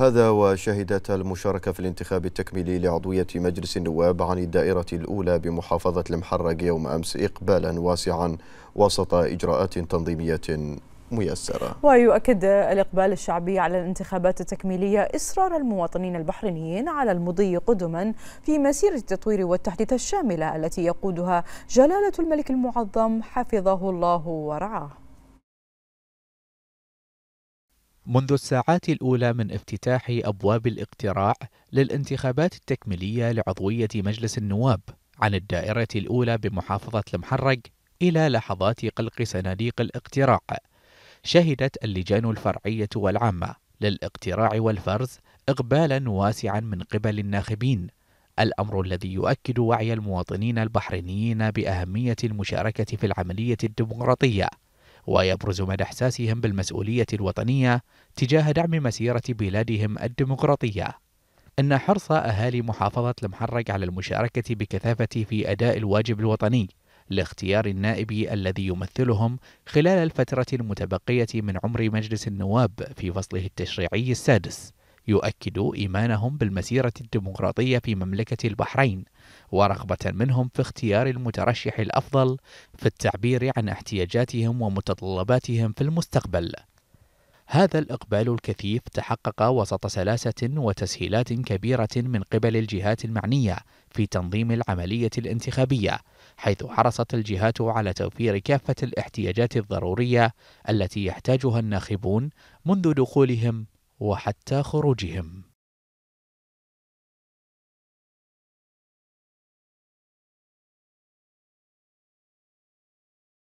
هذا وشهدت المشاركة في الانتخاب التكميلي لعضوية مجلس النواب عن الدائرة الأولى بمحافظة المحرق يوم أمس إقبالا واسعا وسط إجراءات تنظيمية ميسرة ويؤكد الإقبال الشعبي على الانتخابات التكميلية إصرار المواطنين البحرينيين على المضي قدما في مسيرة التطوير والتحديث الشاملة التي يقودها جلالة الملك المعظم حفظه الله ورعاه منذ الساعات الأولى من افتتاح أبواب الاقتراع للانتخابات التكميلية لعضوية مجلس النواب عن الدائرة الأولى بمحافظة المحرق إلى لحظات قلق صناديق الاقتراع، شهدت اللجان الفرعية والعامة للاقتراع والفرز إقبالا واسعا من قبل الناخبين، الأمر الذي يؤكد وعي المواطنين البحرينيين بأهمية المشاركة في العملية الديمقراطية. ويبرز مدى احساسهم بالمسؤوليه الوطنيه تجاه دعم مسيره بلادهم الديمقراطيه ان حرص اهالي محافظه المحرق على المشاركه بكثافه في اداء الواجب الوطني لاختيار النائب الذي يمثلهم خلال الفتره المتبقيه من عمر مجلس النواب في فصله التشريعي السادس يؤكد إيمانهم بالمسيرة الديمقراطية في مملكة البحرين ورغبة منهم في اختيار المترشح الأفضل في التعبير عن احتياجاتهم ومتطلباتهم في المستقبل. هذا الإقبال الكثيف تحقق وسط سلاسة وتسهيلات كبيرة من قبل الجهات المعنية في تنظيم العملية الانتخابية، حيث حرصت الجهات على توفير كافة الاحتياجات الضرورية التي يحتاجها الناخبون منذ دخولهم وحتى خروجهم